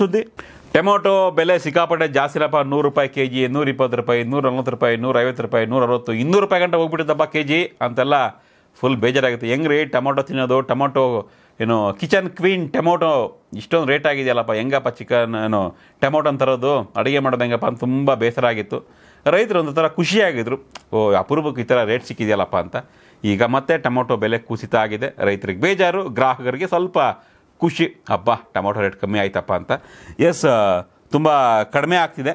ಸುದ್ದಿ ಟೊಮೊಟೊ ಬೆಲೆ ಸಿಕ್ಕಾಪಟ್ಟೆ ಜಾಸ್ತಿರಪ್ಪ ನೂರು ರೂಪಾಯಿ ಕೆ ಜಿ ಇಪ್ಪತ್ತು ರೂಪಾಯಿ ನೂರ ನಲ್ವತ್ತು ರೂಪಾಯಿ ಐವತ್ತು ರೂಪಾಯಿ ನೂರ ಅರವತ್ತು ಇನ್ನೂರು ರೂಪಾಯಿ ಗಂಟೆ ಹೋಗ್ಬಿಟ್ಟಿದ್ದಪ್ಪ ಕೆ ಜಿ ಅಂತೆಲ್ಲ ಫುಲ್ ಬೇಜಾರಾಗುತ್ತೆ ಹೆಂಗೆ ರೀ ಟೊಮೊಟೊ ತಿನ್ನೋದು ಟೊಮೊಟೊ ಏನು ಕಿಚನ್ ಕ್ವೀನ್ ಟೊಮೊಟೊ ಇಷ್ಟೊಂದು ರೇಟ್ ಆಗಿದೆಯಲ್ಲಪ್ಪ ಹೆಂಗಪ್ಪ ಚಿಕನ್ ಏನು ಟೊಮೊಟೊ ತರೋದು ಅಡುಗೆ ಮಾಡೋದು ಹೆಂಗಪ್ಪ ಅಂತ ತುಂಬ ಬೇಸರ ಆಗಿತ್ತು ರೈತರು ಒಂದು ಥರ ಖುಷಿಯಾಗಿದ್ದರು ಓ ಅಪೂರ್ವಕ್ಕೆ ಈ ಥರ ರೇಟ್ ಸಿಕ್ಕಿದೆಯಲ್ಲಪ್ಪ ಅಂತ ಈಗ ಮತ್ತೆ ಟೊಮೊಟೊ ಬೆಲೆ ಕುಸಿತ ಆಗಿದೆ ರೈತರಿಗೆ ಬೇಜಾರು ಗ್ರಾಹಕರಿಗೆ ಸ್ವಲ್ಪ ಖುಷಿ ಹಬ್ಬ ಟೊಮೊಟೊ ರೇಟ್ ಕಮ್ಮಿ ಆಯ್ತಪ್ಪ ಅಂತ ಎಸ್ ತುಂಬ ಕಡಿಮೆ ಆಗ್ತಿದೆ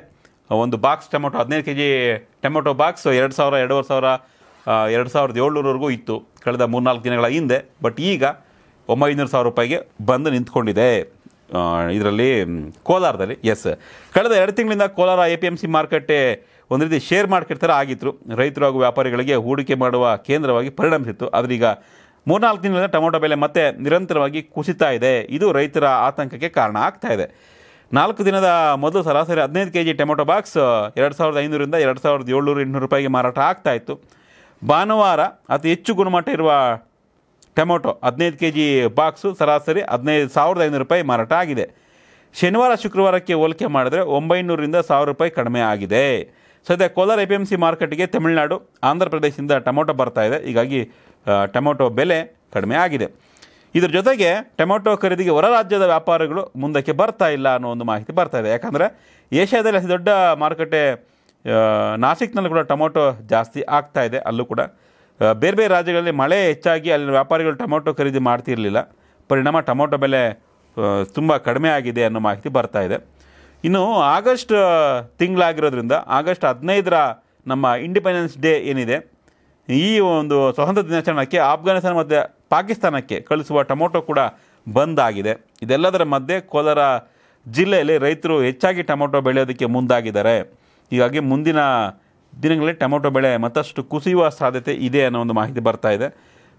ಒಂದು ಬಾಕ್ಸ್ ಟೊಮೊಟೊ ಹದಿನೈದು ಕೆ ಜಿ ಟೊಮೊಟೊ ಬಾಕ್ಸ್ ಎರಡು ಸಾವಿರ ಎರಡೂವರೆ ಸಾವಿರ ಎರಡು ಸಾವಿರದ ಏಳ್ನೂರವರೆಗೂ ಇತ್ತು ಕಳೆದ ಮೂರ್ನಾಲ್ಕು ದಿನಗಳ ಹಿಂದೆ ಬಟ್ ಈಗ ಒಂಬೈನೂರು ಸಾವಿರ ರೂಪಾಯಿಗೆ ಬಂದು ನಿಂತ್ಕೊಂಡಿದೆ ಇದರಲ್ಲಿ ಕೋಲಾರದಲ್ಲಿ ಎಸ್ ಕಳೆದ ಎರಡು ತಿಂಗಳಿಂದ Kolar A P M C ಮಾರುಕಟ್ಟೆ ಒಂದು ರೀತಿ ಶೇರ್ ಮಾರ್ಕೆಟ್ ಥರ ಆಗಿತ್ತು ರೈತರು ಹಾಗೂ ವ್ಯಾಪಾರಿಗಳಿಗೆ ಹೂಡಿಕೆ ಮಾಡುವ ಕೇಂದ್ರವಾಗಿ ಪರಿಣಮಿಸಿತ್ತು ಆದರೆ ಮೂರ್ನಾಲ್ಕು ದಿನದಿಂದ ಟೊಮೊಟೊ ಬೆಲೆ ಮತ್ತೆ ನಿರಂತರವಾಗಿ ಕುಸಿತಾ ಇದೆ ಇದು ರೈತರ ಆತಂಕಕ್ಕೆ ಕಾರಣ ಆಗ್ತಾ ಇದೆ ನಾಲ್ಕು ದಿನದ ಮೊದಲು ಸರಾಸರಿ ಹದಿನೈದು ಕೆ ಜಿ ಟೊಮೊಟೊ ಬಾಕ್ಸ್ ಎರಡು ಸಾವಿರದ ಐನೂರಿಂದ ಎರಡು ಸಾವಿರದ ಏಳ್ನೂರು ಎಂಟುನೂರು ರೂಪಾಯಿಗೆ ಮಾರಾಟ ಇತ್ತು ಭಾನುವಾರ ಅತಿ ಹೆಚ್ಚು ಗುಣಮಟ್ಟ ಇರುವ ಟೊಮೊಟೊ ಹದಿನೈದು ಕೆ ಜಿ ಬಾಕ್ಸು ಸರಾಸರಿ ಹದಿನೈದು ಸಾವಿರದ ಐನೂರು ರೂಪಾಯಿ ಮಾರಾಟ ಆಗಿದೆ ಶನಿವಾರ ಶುಕ್ರವಾರಕ್ಕೆ ಹೋಲಿಕೆ ಮಾಡಿದ್ರೆ ಒಂಬೈನೂರಿಂದ ಸಾವಿರ ರೂಪಾಯಿ ಕಡಿಮೆ ಆಗಿದೆ ಸದ್ಯ Kolar A P M C ಮಾರ್ಕೆಟ್ಗೆ ತಮಿಳುನಾಡು ಆಂಧ್ರ ಪ್ರದೇಶದಿಂದ ಟೊಮೊಟೊ ಬರ್ತಾ ಇದೆ ಹೀಗಾಗಿ ಟೊಮೊಟೊ ಬೆಲೆ ಕಡಿಮೆ ಆಗಿದೆ ಇದರ ಜೊತೆಗೆ ಟೊಮೊಟೊ ಖರೀದಿಗೆ ಹೊರ ರಾಜ್ಯದ ವ್ಯಾಪಾರಿಗಳು ಮುಂದಕ್ಕೆ ಬರ್ತಾ ಇಲ್ಲ ಅನ್ನೋ ಒಂದು ಮಾಹಿತಿ ಬರ್ತಾ ಇದೆ ಯಾಕಂದರೆ ಏಷ್ಯಾದಲ್ಲಿ ಅತಿ ದೊಡ್ಡ ಮಾರುಕಟ್ಟೆ ನಾಸಿಕ್ನಲ್ಲಿ ಕೂಡ ಟೊಮೊಟೊ ಜಾಸ್ತಿ ಆಗ್ತಾ ಇದೆ ಅಲ್ಲೂ ಕೂಡ ಬೇರೆ ಬೇರೆ ರಾಜ್ಯಗಳಲ್ಲಿ ಮಳೆ ಹೆಚ್ಚಾಗಿ ಅಲ್ಲಿನ ವ್ಯಾಪಾರಿಗಳು ಟೊಮೊಟೊ ಖರೀದಿ ಮಾಡ್ತಿರಲಿಲ್ಲ ಪರಿಣಾಮ ಟೊಮೊಟೊ ಬೆಲೆ ತುಂಬ ಕಡಿಮೆ ಆಗಿದೆ ಅನ್ನೋ ಮಾಹಿತಿ ಬರ್ತಾ ಇದೆ ಇನ್ನು ಆಗಸ್ಟ್ ತಿಂಗಳಾಗಿರೋದ್ರಿಂದ ಆಗಸ್ಟ್ ಹದಿನೈದರ ನಮ್ಮ ಇಂಡಿಪೆಂಡೆನ್ಸ್ ಡೇ ಏನಿದೆ ಈ ಒಂದು ಸ್ವತಂತ್ರ ದಿನಾಚರಣಕ್ಕೆ ಆಫ್ಘಾನಿಸ್ತಾನ ಮತ್ತು ಪಾಕಿಸ್ತಾನಕ್ಕೆ ಕಳಿಸುವ ಟೊಮೊಟೊ ಕೂಡ ಬಂದ್ ಆಗಿದೆ ಇದೆಲ್ಲದರ ಮಧ್ಯೆ ಕೋಲಾರ ಜಿಲ್ಲೆಯಲ್ಲಿ ರೈತರು ಹೆಚ್ಚಾಗಿ ಟೊಮೊಟೊ ಬೆಳೆಯೋದಕ್ಕೆ ಮುಂದಾಗಿದ್ದಾರೆ ಹೀಗಾಗಿ ಮುಂದಿನ ದಿನಗಳಲ್ಲಿ ಟೊಮೊಟೊ ಬೆಳೆ ಮತ್ತಷ್ಟು ಕುಸಿಯುವ ಸಾಧ್ಯತೆ ಇದೆ ಅನ್ನೋ ಒಂದು ಮಾಹಿತಿ ಬರ್ತಾ ಇದೆ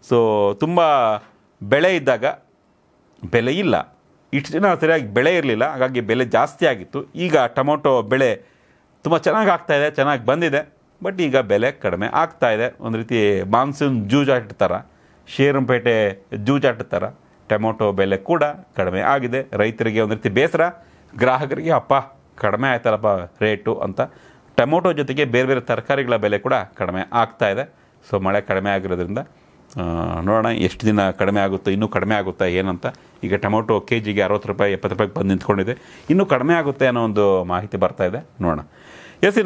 ಸೊ ತುಂಬ ಬೆಳೆ ಇದ್ದಾಗ ಬೆಲೆ ಇಲ್ಲ ಇಷ್ಟು ದಿನ ಸರಿಯಾಗಿ ಬೆಳೆ ಇರಲಿಲ್ಲ ಹಾಗಾಗಿ ಬೆಲೆ ಜಾಸ್ತಿ ಆಗಿತ್ತು ಈಗ ಟೊಮೊಟೊ ಬೆಳೆ ತುಂಬ ಚೆನ್ನಾಗಿ ಆಗ್ತಾಯಿದೆ ಚೆನ್ನಾಗಿ ಬಂದಿದೆ ಬಟ್ ಈಗ ಬೆಲೆ ಕಡಿಮೆ ಆಗ್ತಾ ಇದೆ ಒಂದು ರೀತಿ ಮಾನ್ಸೂನ್ ಜೂಜ್ ಥರ ಶೇರುಪೇಟೆ ಜೂಜ್ ಥರ ಟೊಮೊಟೊ ಬೆಲೆ ಕೂಡ ಕಡಿಮೆ ಆಗಿದೆ ರೈತರಿಗೆ ಒಂದು ರೀತಿ ಬೇಸರ ಗ್ರಾಹಕರಿಗೆ ಅಪ್ಪ ಕಡಿಮೆ ಆಯ್ತಲ್ಲಪ್ಪ ರೇಟು ಅಂತ ಟೊಮೊಟೊ ಜೊತೆಗೆ ಬೇರೆ ಬೇರೆ ತರಕಾರಿಗಳ ಬೆಲೆ ಕೂಡ ಕಡಿಮೆ ಆಗ್ತಾ ಇದೆ ಸೊ ಮಳೆ ಕಡಿಮೆ ಆಗಿರೋದ್ರಿಂದ ನೋಡೋಣ ಎಷ್ಟು ದಿನ ಕಡಿಮೆ ಆಗುತ್ತೋ ಇನ್ನೂ ಕಡಿಮೆ ಆಗುತ್ತಾ ಏನಂತ ಈಗ ಟೊಮೊಟೊ ಕೆ ಜಿಗೆ ಅರವತ್ತು ರೂಪಾಯಿ ಎಪ್ಪತ್ತು ರೂಪಾಯಿಗೆ ಬಂದು ನಿಂತ್ಕೊಂಡಿದೆ ಇನ್ನೂ ಕಡಿಮೆ ಆಗುತ್ತೆ ಅನ್ನೋ ಒಂದು ಮಾಹಿತಿ ಬರ್ತಾ ಇದೆ ನೋಡೋಣ ಎಸ್